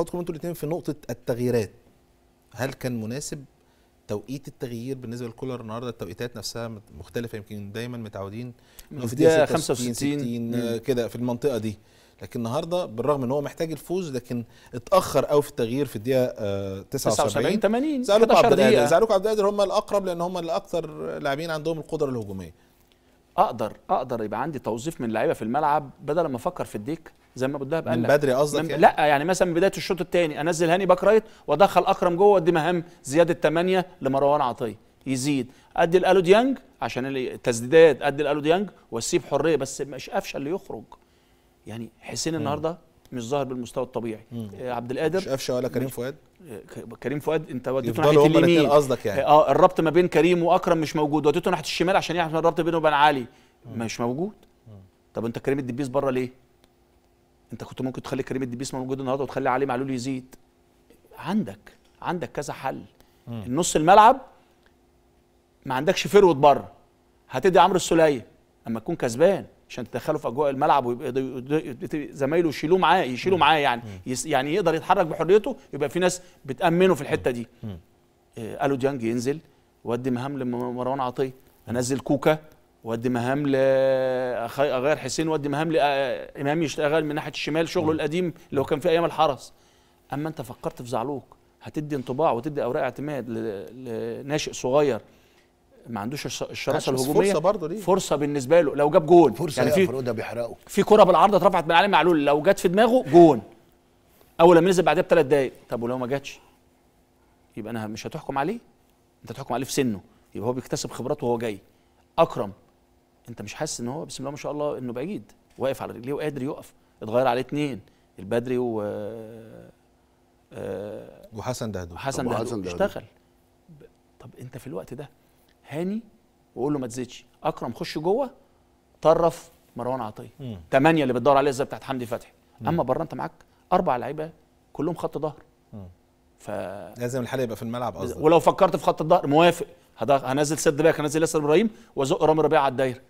هاخدكم انتوا الاثنين في نقطه التغييرات هل كان مناسب توقيت التغيير بالنسبه لكولر النهارده التوقيتات نفسها مختلفه يمكن دايما متعودين انه في دقيقه 65 60 كده في المنطقه دي لكن النهارده بالرغم ان هو محتاج الفوز لكن اتاخر قوي في التغيير في الدقيقه 79 80 زعلوك عبد القادر زعلوك عبد القادر هم الاقرب لان هم الاكثر لاعبين عندهم القدره الهجوميه اقدر اقدر يبقى عندي توظيف من لعيبه في الملعب بدل ما افكر في الديك زي ما ابو الدهب قال من بدري قصدك يعني؟ لا يعني مثلا من بدايه الشوط الثاني انزل هاني باك رايت وادخل اكرم جوه ادي مهام زياده 8 لمروان عطيه يزيد ادي الالو ديانج عشان التسديدات ادي الالو ديانج واسيب حريه بس مش قفشه اللي يخرج يعني حسين النهارده مش ظاهر بالمستوى الطبيعي آه عبد القادر مش قفشه ولا كريم فؤاد آه، كريم فؤاد انت وديته ناحيه اليمين قصدك يعني اه الربط ما بين كريم واكرم مش موجود وديته ناحيه الشمال عشان يعمل الربط بينه وبين علي مش موجود طب انت كريم الدبيس بره ليه انت كنت ممكن تخلي كريم الدبيس موجود النهارده وتخلي علي معلول يزيد عندك عندك كذا حل النص الملعب ما عندكش فروت بره هتدي عمرو السوليه اما تكون كسبان عشان تدخله في اجواء الملعب ويبقى زمايله يشيلوه معاه يشيلوا معاه يعني يعني يقدر يتحرك بحريته يبقى في ناس بتامنه في الحته دي قالوا آه، ديانج ينزل وادي مهام لمروان عطيه انزل كوكا وادي مهام ل اغير حسين وادي مهام لامام آه، آه، يشتغل من ناحيه الشمال شغله القديم اللي هو كان في ايام الحرس اما انت فكرت في زعلوك هتدي انطباع وتدي اوراق اعتماد لناشئ صغير ما عندوش الشراسه الهجوميه فرصه برضه ليه فرصه بالنسبه له لو جاب جون فرصه يعني في ده بيحرقه في كره بالعرض اترفعت من علي معلول لو جت في دماغه جون اول لما نزل بعدها بثلاث دقايق طب ولو ما جاتش يبقى انا مش هتحكم عليه انت هتحكم عليه في سنه يبقى هو بيكتسب خبراته وهو جاي اكرم انت مش حاسس ان هو بسم الله ما شاء الله انه بعيد واقف على رجليه وقادر يقف اتغير عليه اثنين البدري و آه، آه، وحسن دهدو وحسن دهدو اشتغل طب انت في الوقت ده هاني وقول له ما تزيدش اكرم خش جوه طرف مروان عطيه ثمانيه اللي بتدور عليه زي بتاعت حمدي فتحي اما بره انت معاك اربع لعيبه كلهم خط ظهر ف لازم الحل يبقى في الملعب اصلا ولو فكرت في خط الظهر موافق هنزل سد باك هنزل ياسر ابراهيم وازق رامي ربيعه على الدايره